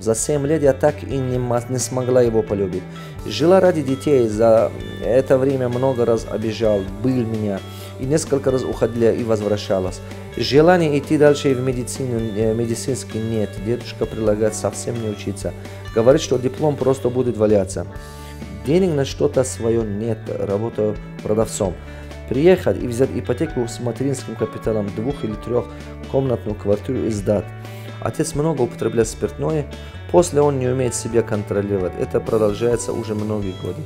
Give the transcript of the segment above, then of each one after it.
За 7 лет я так и не, не смогла его полюбить. Жила ради детей, за это время много раз обижал, был меня. И несколько раз уходила и возвращалась. Желание идти дальше и в медицину, э, медицинский нет. Дедушка предлагает совсем не учиться. Говорит, что диплом просто будет валяться. Денег на что-то свое нет, работаю продавцом. Приехать и взять ипотеку с материнским капиталом двух- или трехкомнатную квартиру и сдать. Отец много употребляет спиртное, после он не умеет себя контролировать. Это продолжается уже многие годы.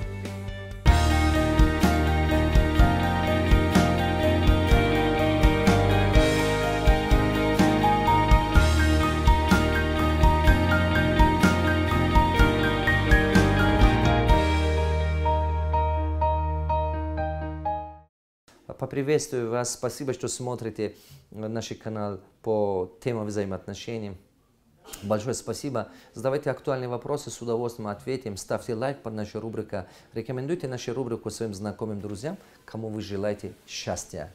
поприветствую вас. Спасибо, что смотрите э, наш канал по темам взаимоотношений. Большое спасибо. Задавайте актуальные вопросы, с удовольствием ответим. Ставьте лайк под нашу рубрику. Рекомендуйте нашу рубрику своим знакомым друзьям, кому вы желаете счастья.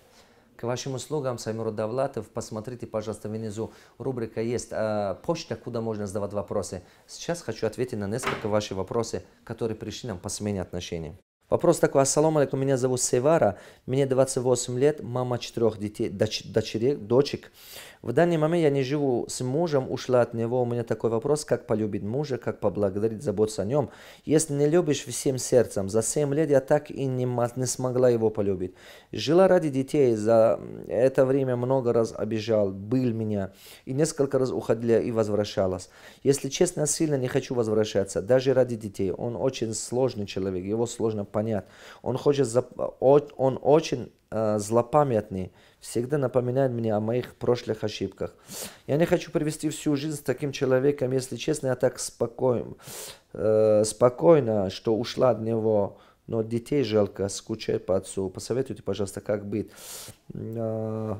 К вашим услугам, Саймур Давлатов, посмотрите, пожалуйста, внизу рубрика есть э, почта, куда можно задавать вопросы. Сейчас хочу ответить на несколько ваших вопросов, которые пришли нам по смене отношений. Вопрос такой, ассаламу алейкум, меня зовут Севара, мне 28 лет, мама четырех детей, доч, дочерей, дочек. В данный момент я не живу с мужем, ушла от него. У меня такой вопрос, как полюбить мужа, как поблагодарить, заботиться о нем. Если не любишь всем сердцем, за 7 лет я так и не, не смогла его полюбить. Жила ради детей, за это время много раз обижал, был меня. И несколько раз уходила и возвращалась. Если честно, сильно не хочу возвращаться, даже ради детей. Он очень сложный человек, его сложно понять. Он хочет, он очень э, злопамятный, всегда напоминает мне о моих прошлых ошибках. Я не хочу провести всю жизнь с таким человеком, если честно, я так спокоен, э, спокойно, что ушла от него, но детей жалко, скучаю по отцу. Посоветуйте, пожалуйста, как быть. Э,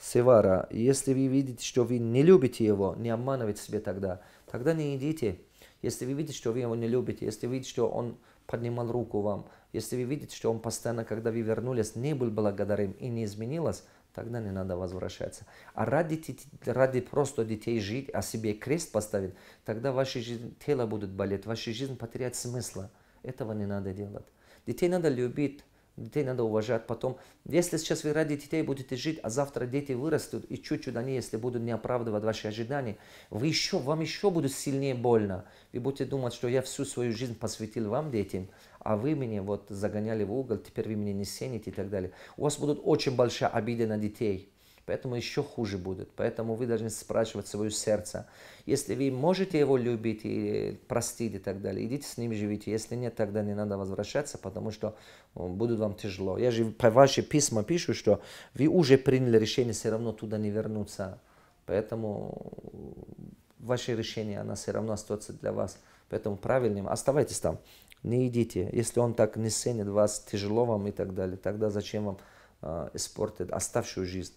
Севара, если вы видите, что вы не любите его, не обманывайте себе тогда. Тогда не идите. Если вы видите, что вы его не любите, если вы видите, что он поднимал руку вам. Если вы видите, что он постоянно, когда вы вернулись, не был благодарен и не изменилось, тогда не надо возвращаться. А ради, ради просто детей жить, а себе крест поставить, тогда ваше жизнь, тело будет болеть, ваша жизнь потеряет смысла. Этого не надо делать. Детей надо любить, Детей надо уважать потом. Если сейчас вы ради детей будете жить, а завтра дети вырастут, и чуть-чуть они, если будут не оправдывать ваши ожидания, вы еще, вам еще будет сильнее больно. Вы будете думать, что я всю свою жизнь посвятил вам, детям, а вы меня вот загоняли в угол, теперь вы меня не цените и так далее. У вас будут очень большая обида на детей – Поэтому еще хуже будет. Поэтому вы должны спрашивать свое сердце. Если вы можете его любить и простить и так далее, идите с ним живите. Если нет, тогда не надо возвращаться, потому что э, будет вам тяжело. Я же по ваши письма пишу, что вы уже приняли решение все равно туда не вернуться. Поэтому э, ваше решение, оно все равно остается для вас. Поэтому правильным оставайтесь там, не идите. Если он так не ценит вас, тяжело вам и так далее, тогда зачем вам э, испортить оставшую жизнь?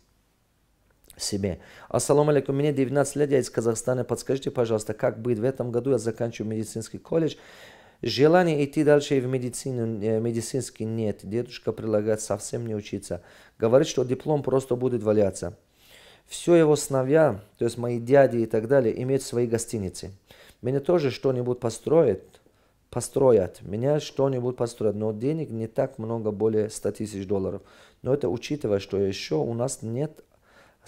себе. Ассаламу алейкум, мне 19 лет, я из Казахстана. Подскажите, пожалуйста, как быть в этом году? Я заканчиваю медицинский колледж. Желания идти дальше в медицину, э, медицинский нет. Дедушка предлагает совсем не учиться. Говорит, что диплом просто будет валяться. Все его сновья, то есть мои дяди и так далее, имеют свои гостиницы. Меня тоже что-нибудь построят, построят. Меня что-нибудь построят. Но денег не так много, более 100 тысяч долларов. Но это учитывая, что еще у нас нет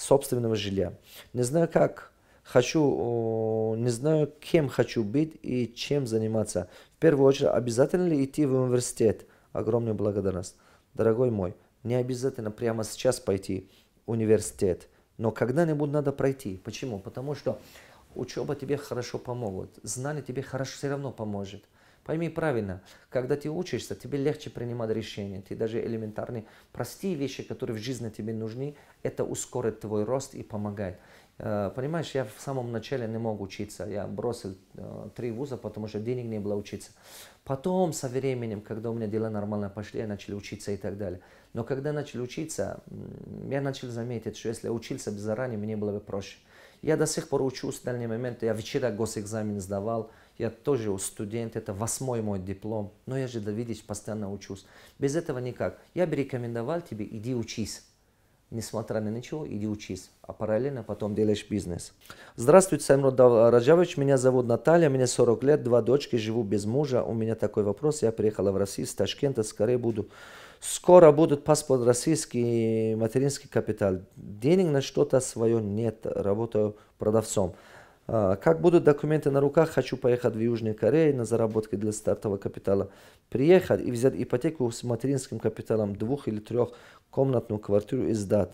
собственного жилья. Не знаю как хочу, не знаю кем хочу быть и чем заниматься. В первую очередь, обязательно ли идти в университет? Огромная благодарность. Дорогой мой, не обязательно прямо сейчас пойти в университет, но когда-нибудь надо пройти. Почему? Потому что учеба тебе хорошо помогут, знание тебе хорошо все равно поможет. Пойми правильно, когда ты учишься, тебе легче принимать решения. Ты даже элементарные, простые вещи, которые в жизни тебе нужны, это ускорит твой рост и помогает. Э, понимаешь, я в самом начале не мог учиться. Я бросил э, три вуза, потому что денег не было учиться. Потом, со временем, когда у меня дела нормально пошли, я начал учиться и так далее. Но когда начал учиться, я начал заметить, что если я учился бы заранее, мне было бы проще. Я до сих пор учусь в дальний момент. Я вчера госэкзамен сдавал, я тоже студент, это восьмой мой диплом, но я же, да, видишь, постоянно учусь. Без этого никак. Я бы рекомендовал тебе, иди учись. Несмотря на ничего, иди учись, а параллельно потом делаешь бизнес. Здравствуйте, Саймрод э, Раджавович, меня зовут Наталья, мне 40 лет, два дочки, живу без мужа. У меня такой вопрос, я приехала в Россию с Ташкента, скорее буду скоро будут паспорт российский, материнский капитал. Денег на что-то свое нет, работаю продавцом. А, как будут документы на руках, хочу поехать в Южную Корею на заработки для стартового капитала. Приехать и взять ипотеку с материнским капиталом двух- или трехкомнатную квартиру и сдать.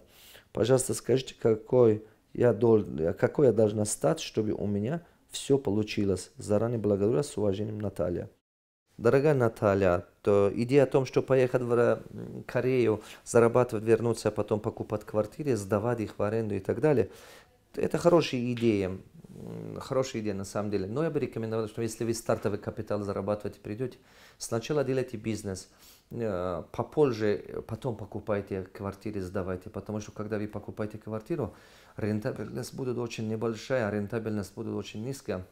Пожалуйста, скажите, какой я, дол... какой я должна стать, чтобы у меня все получилось. Заранее благодарю с уважением, Наталья. Дорогая Наталья, то идея о том, что поехать в э, Корею, зарабатывать, вернуться, а потом покупать квартиры, сдавать их в аренду и так далее, это хорошая идея, хорошая идея на самом деле. Но я бы рекомендовал, что если вы стартовый капитал зарабатываете, придете, сначала делайте бизнес, э, попозже, э, потом покупайте квартиры, сдавайте, потому что когда вы покупаете квартиру, рентабельность будет очень небольшая, а рентабельность будет очень низкая.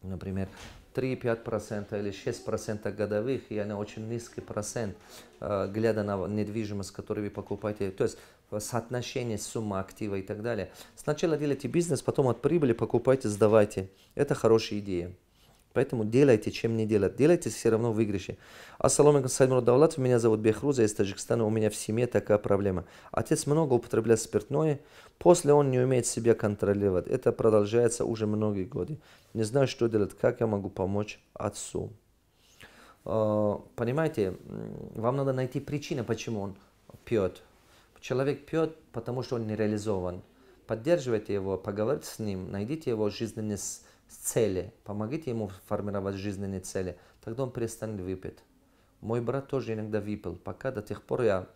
Например, 3-5% или 6% годовых, и она очень низкий процент, э, глядя на недвижимость, которую вы покупаете. То есть э, соотношение суммы актива и так далее. Сначала делайте бизнес, потом от прибыли покупайте, сдавайте. Это хорошая идея. Поэтому делайте, чем не делать. Делайте, все равно выигрыши. Ассалам алейкум, Сайдмур Давлат, меня зовут Бехруза из Таджикистана, у меня в семье такая проблема. Отец много употребляет спиртное, после он не умеет себя контролировать. Это продолжается уже многие годы. Не знаю, что делать, как я могу помочь отцу. А, понимаете, вам надо найти причину, почему он пьет. Человек пьет, потому что он не реализован. Поддерживайте его, поговорите с ним, найдите его жизненность с цели, помогите ему формировать жизненные цели, тогда он перестанет выпить. Мой брат тоже иногда выпил, пока до тех пор я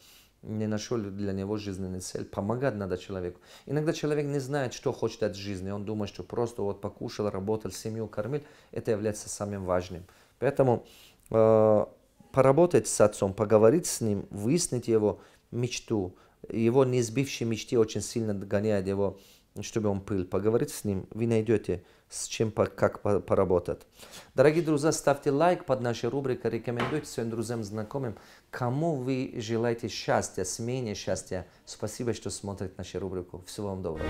не нашел для него жизненную цель. Помогать надо человеку. Иногда человек не знает, что хочет от жизни. Он думает, что просто вот покушал, работал, семью кормил. Это является самым важным. Поэтому э, поработать с отцом, поговорить с ним, выяснить его мечту. Его неизбившие мечты очень сильно догоняет его, чтобы он пыл. Поговорить с ним, вы найдете с чем, как поработать. Дорогие друзья, ставьте лайк под нашей рубрикой, рекомендуйте своим друзьям, знакомым, кому вы желаете счастья, смене счастья. Спасибо, что смотрите нашу рубрику. Всего вам доброго.